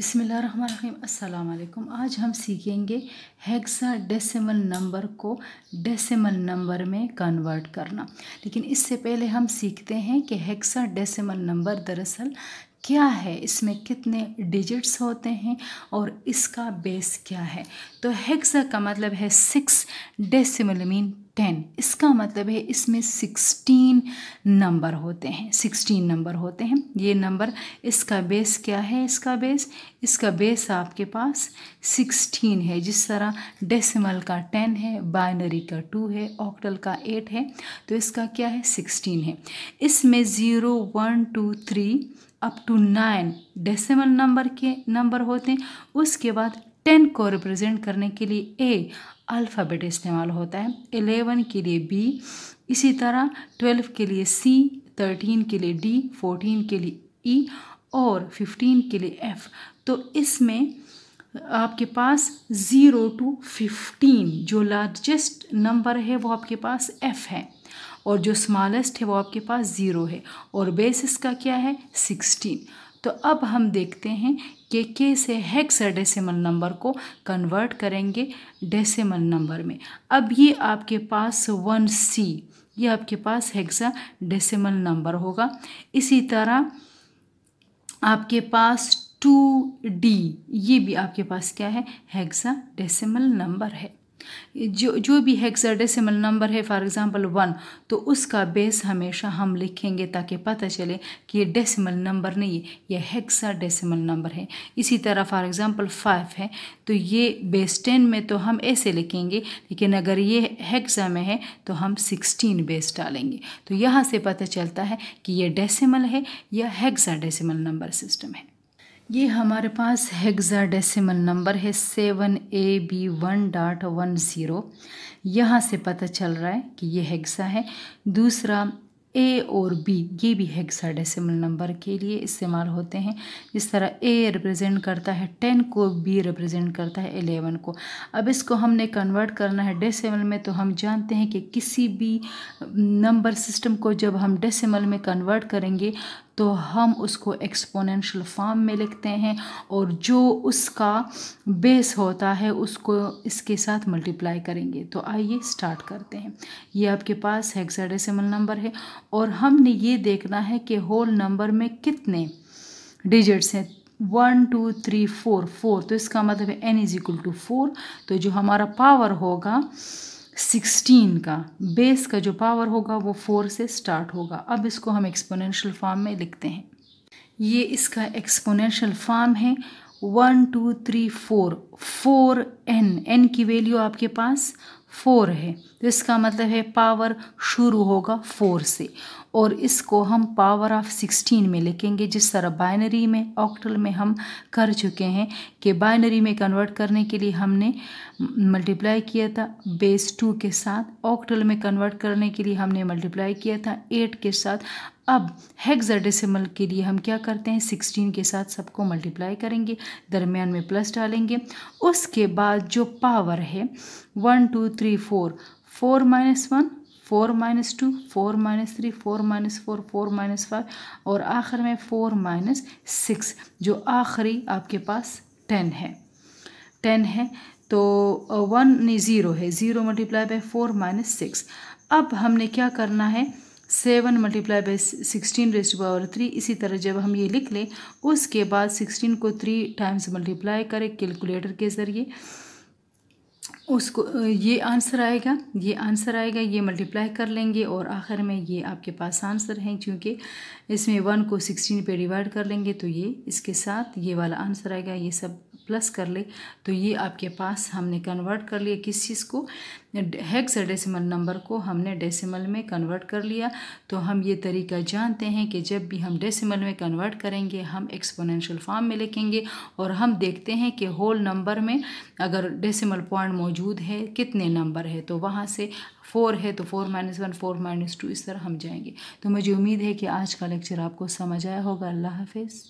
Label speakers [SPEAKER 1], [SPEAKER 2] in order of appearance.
[SPEAKER 1] बिसमीम अस्सलाम आज हम सीखेंगे हेक्सा डेसिमल नंबर को डेसिमल नंबर में कन्वर्ट करना लेकिन इससे पहले हम सीखते हैं कि हेक्सा डेसिमल नंबर दरअसल क्या है इसमें कितने डिजिट्स होते हैं और इसका बेस क्या है तो हेक्सा का मतलब है सिक्स डेसिमल मीन टेन इसका मतलब है इसमें सिक्सटीन नंबर होते हैं सिक्सटीन नंबर होते हैं ये नंबर इसका बेस क्या है इसका बेस इसका बेस आपके पास सिक्सटीन है जिस तरह डेसिमल का टेन है बाइनरी का टू है ऑक्टल का एट है तो इसका क्या है सिक्सटीन है इसमें zero one two three up to nine decimal number के नंबर होते हैं उसके बाद टेन को रिप्रेजेंट करने के लिए ए अल्फ़ाबेट इस्तेमाल होता है एलेवन के लिए बी इसी तरह ट्वेल्व के लिए सी थर्टीन के लिए डी फोर्टीन के लिए ई e, और फिफ्टीन के लिए एफ तो इसमें आपके पास ज़ीरो टू फिफ्टीन जो लार्जेस्ट नंबर है वो आपके पास एफ़ है और जो स्मॉलेस्ट है वो आपके पास ज़ीरो है और बेस इसका क्या है सिक्सटीन तो अब हम देखते हैं के के से हेक्स डेसिमल नंबर को कन्वर्ट करेंगे डेसिमल नंबर में अब ये आपके पास वन सी ये आपके पास हेक्सा डेसिमल नंबर होगा इसी तरह आपके पास टू डी ये भी आपके पास क्या है हेक्सा डेसिमल नंबर है जो जो भी हेक्साडेसिमल नंबर है फॉर एग्ज़ाम्पल वन तो उसका बेस हमेशा हम लिखेंगे ताकि पता चले कि ये डेसिमल नंबर नहीं है ये हेक्सा नंबर है इसी तरह फॉर एग्ज़ाम्पल फाइव है तो ये बेस टेन में तो हम ऐसे लिखेंगे लेकिन अगर ये हेक्सा में है तो हम सिक्सटीन बेस डालेंगे तो यहाँ से पता चलता है कि यह डेसिमल है या हेक्सा नंबर सिस्टम है ये हमारे पास हेगजा डेसीमल नंबर है seven A B one dot one zero यहाँ से पता चल रहा है कि ये हेक्सा है दूसरा ए और बी ये भी हेक्सा डेसीमल नंबर के लिए इस्तेमाल होते हैं जिस तरह ए रिप्रेजेंट करता है टेन को बी रिप्रेजेंट करता है एलेवन को अब इसको हमने कन्वर्ट करना है डेसिमल में तो हम जानते हैं कि किसी भी नंबर सिस्टम को जब हम डेसिमल में कन्वर्ट करेंगे तो हम उसको एक्सपोनेंशियल फॉर्म में लिखते हैं और जो उसका बेस होता है उसको इसके साथ मल्टीप्लाई करेंगे तो आइए स्टार्ट करते हैं ये आपके पास हेक्साडेसिमल नंबर है और हमने ये देखना है कि होल नंबर में कितने डिजिट्स हैं one two three four four तो इसका मतलब N is equal to four तो जो हमारा पावर होगा सिक्सटीन का बेस का जो पावर होगा वो फोर से स्टार्ट होगा अब इसको हम एक्सपोनेंशियल फॉर्म में लिखते हैं ये इसका एक्सपोनेंशियल फॉर्म है one two three four four N N की वैल्यू आपके पास फोर है तो इसका मतलब है पावर शुरू होगा फोर से और इसको हम पावर ऑफ सिक्सटीन में लिखेंगे जिस तरह बाइनरी में ऑक्टल में हम कर चुके हैं कि बाइनरी में कन्वर्ट करने के लिए हमने मल्टीप्लाई किया था बेस टू के साथ ऑक्टल में कन्वर्ट करने के लिए हमने मल्टीप्लाई किया था एट के साथ अब हेक्साडेसिमल के लिए हम क्या करते हैं सिक्सटीन के साथ सबको मल्टीप्लाई करेंगे दरमियान में प्लस डालेंगे उसके बाद जो पावर है one two three four four minus one four minus two four minus three four minus four four minus five और आखिर में फोर माइनस सिक्स जो आखिरी आपके पास टेन है टेन है तो वन uh, ज़ीरो है zero multiply by four minus six अब हमने क्या करना है seven multiply by sixteen rest power three इसी तरह जब हम ये लिख लें उसके बाद सिक्सटीन को थ्री टाइम्स मल्टीप्लाई करें कैलकुलेटर के ज़रिए उसको ये आंसर आएगा ये आंसर आएगा ये मल्टीप्लाई कर लेंगे और आखिर में ये आपके पास आंसर हैं क्योंकि इसमें वन को सिक्सटीन पे डिवाइड कर लेंगे तो ये इसके साथ ये वाला आंसर आएगा ये सब प्लस कर ले तो ये आपके पास हमने कन्वर्ट कर लिया किस चीज़ को हेक्स डेसिमल नंबर को हमने डेसिमल में कन्वर्ट कर लिया तो हम ये तरीका जानते हैं कि जब भी हम डेसिमल में कन्वर्ट करेंगे हम एक्सपोनेंशियल फॉर्म में लिखेंगे और हम देखते हैं कि होल नंबर में अगर डेसिमल पॉइंट मौजूद है कितने नंबर है तो वहाँ से फोर है तो four minus one four minus two इस तरह हम जाएंगे तो मुझे उम्मीद है कि आज का लेक्चर आपको समझ आया होगा अल्लाह हाफिज़